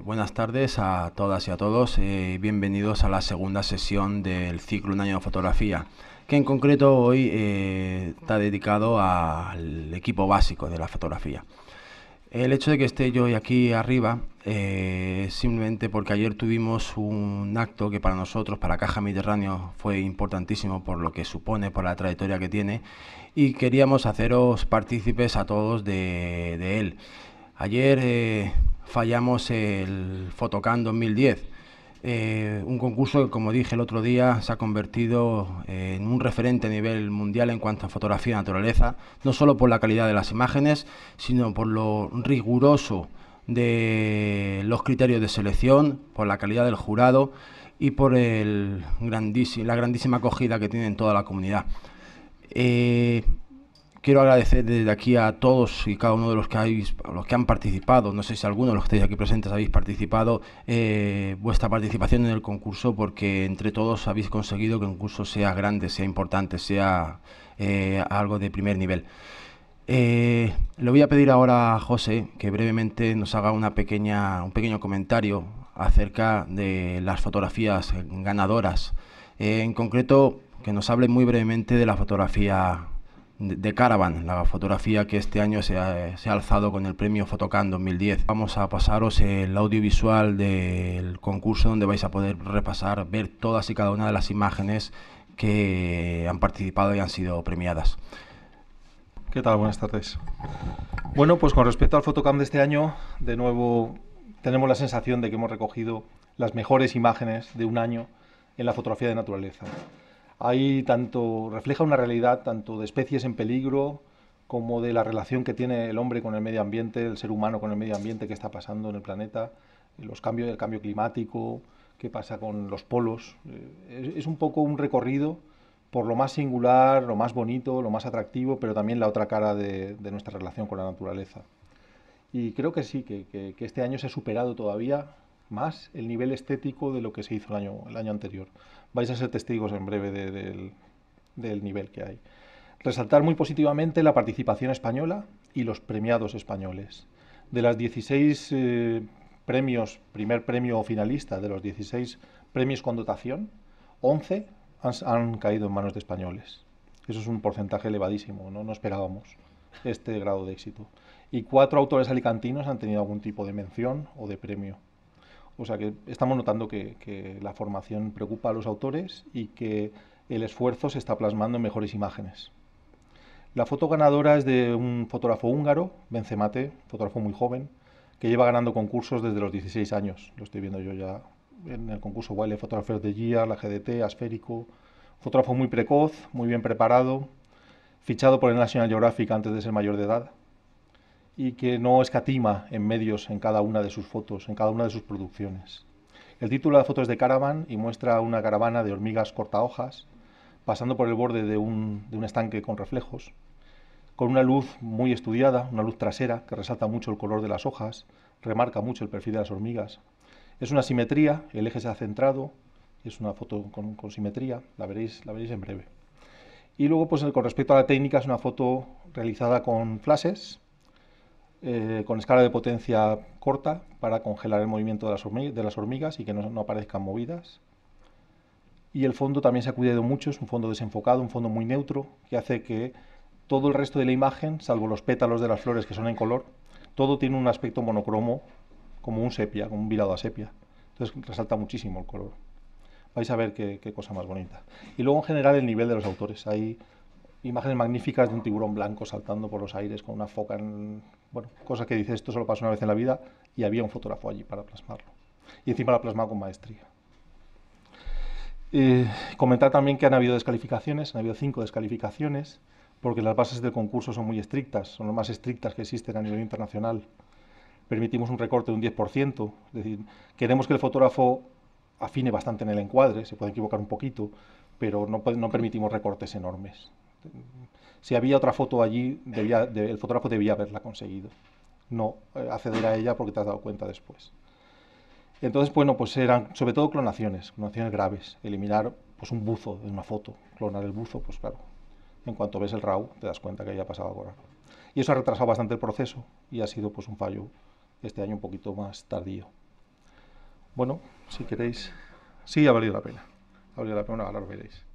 Eh, buenas tardes a todas y a todos. Eh, bienvenidos a la segunda sesión del ciclo Un año de fotografía, que en concreto hoy eh, está dedicado al equipo básico de la fotografía. El hecho de que esté yo aquí arriba simplemente porque ayer tuvimos un acto que para nosotros, para Caja Mediterráneo, fue importantísimo por lo que supone, por la trayectoria que tiene y queríamos haceros partícipes a todos de, él. Ayer fallamos el Fotocan 2010. Eh, un concurso que, como dije el otro día, se ha convertido en un referente a nivel mundial en cuanto a fotografía de naturaleza, no solo por la calidad de las imágenes, sino por lo riguroso de los criterios de selección, por la calidad del jurado y por el la grandísima acogida que tiene en toda la comunidad. Eh, quiero agradecer desde aquí a todos y cada uno de los que habéis, los que han participado, no sé si alguno de los que estáis aquí presentes habéis participado, eh, vuestra participación en el concurso, porque entre todos habéis conseguido que el concurso sea grande, sea importante, sea eh, algo de primer nivel. Eh, le voy a pedir ahora a José que brevemente nos haga una pequeña, un pequeño comentario acerca de las fotografías ganadoras. en concreto, que nos hable muy brevemente de la fotografía de Caravan, la fotografía que este año se ha, alzado con el premio Fotocam 2010. Vamos a pasaros el audiovisual del concurso donde vais a poder repasar, ver todas y cada una de las imágenes que han participado y han sido premiadas. ¿Qué tal? Buenas tardes. Bueno, pues con respecto al Fotocam de este año, de nuevo tenemos la sensación de que hemos recogido las mejores imágenes de un año en la fotografía de naturaleza. Hay tanto, refleja una realidad tanto de especies en peligro como de la relación que tiene el hombre con el medio ambiente, el ser humano con el medio ambiente que está pasando en el planeta, los cambios del cambio climático, qué pasa con los polos. Eh, es, un poco un recorrido por lo más singular, lo más bonito, lo más atractivo, pero también la otra cara de, nuestra relación con la naturaleza. Y creo que sí, que este año se ha superado todavía más el nivel estético de lo que se hizo el año, el año anterior. Vais a ser testigos en breve del, nivel que hay. Resaltar muy positivamente la participación española y los premiados españoles. De las 16 eh, premios, primer premio o finalista de los 16 premios con dotación, 11 han, han, caído en manos de españoles. Eso es un porcentaje elevadísimo, no, no esperábamos este grado de éxito. Y cuatro autores alicantinos han tenido algún tipo de mención o de premio. O sea que estamos notando que, la formación preocupa a los autores y que el esfuerzo se está plasmando en mejores imágenes. La foto ganadora es de un fotógrafo húngaro, Benzemate, fotógrafo muy joven, que lleva ganando concursos desde los 16 años. Lo estoy viendo yo ya en el concurso Wiley Photographers de Year, la GDT, Asférico. Fotógrafo muy precoz, muy bien preparado, fichado por el National Geographic antes de ser mayor de edad y que no escatima en medios en cada una de sus fotos, en cada una de sus producciones. El título de la foto es de Caravan y muestra una caravana de hormigas corta hojas pasando por el borde de un, estanque con reflejos, con una luz muy estudiada, una luz trasera que resalta mucho el color de las hojas, remarca mucho el perfil de las hormigas. Es una simetría, el eje se ha centrado, es una foto con, con simetría, la veréis, la veréis en breve. Y luego, pues con respecto a la técnica, es una foto realizada con flashes, eh, con escala de potencia corta para congelar el movimiento de las, hormigas, y que no, aparezcan movidas. Y el fondo también se ha cuidado mucho, es un fondo desenfocado, un fondo muy neutro, que hace que todo el resto de la imagen, salvo los pétalos de las flores que son en color, todo tiene un aspecto monocromo, como un sepia, como un virado a sepia. Entonces resalta muchísimo el color. Vais a ver qué, cosa más bonita. Y luego en general el nivel de los autores. Hay imágenes magníficas de un tiburón blanco saltando por los aires con una foca en... Bueno, cosa que dice esto solo pasa una vez en la vida y había un fotógrafo allí para plasmarlo. Y encima lo ha con maestría. Eh, comentar también que han habido descalificaciones, han habido cinco descalificaciones, porque las bases del concurso son muy estrictas, son las más estrictas que existen a nivel internacional. Permitimos un recorte de un 10%, es decir, queremos que el fotógrafo afine bastante en el encuadre, se puede equivocar un poquito, pero no, no permitimos recortes enormes. Si había otra foto allí, debía, el fotógrafo debía haberla conseguido. No eh, acceder a ella porque te has dado cuenta después. Entonces, bueno, pues eran sobre todo clonaciones, clonaciones graves. Eliminar pues un buzo de una foto, clonar el buzo, pues claro. En cuanto ves el RAW, te das cuenta que haya pasado algo Y eso ha retrasado bastante el proceso y ha sido pues un fallo este año un poquito más tardío. Bueno, si queréis, sí ha valido la pena. Ha valido la pena, ahora lo veréis.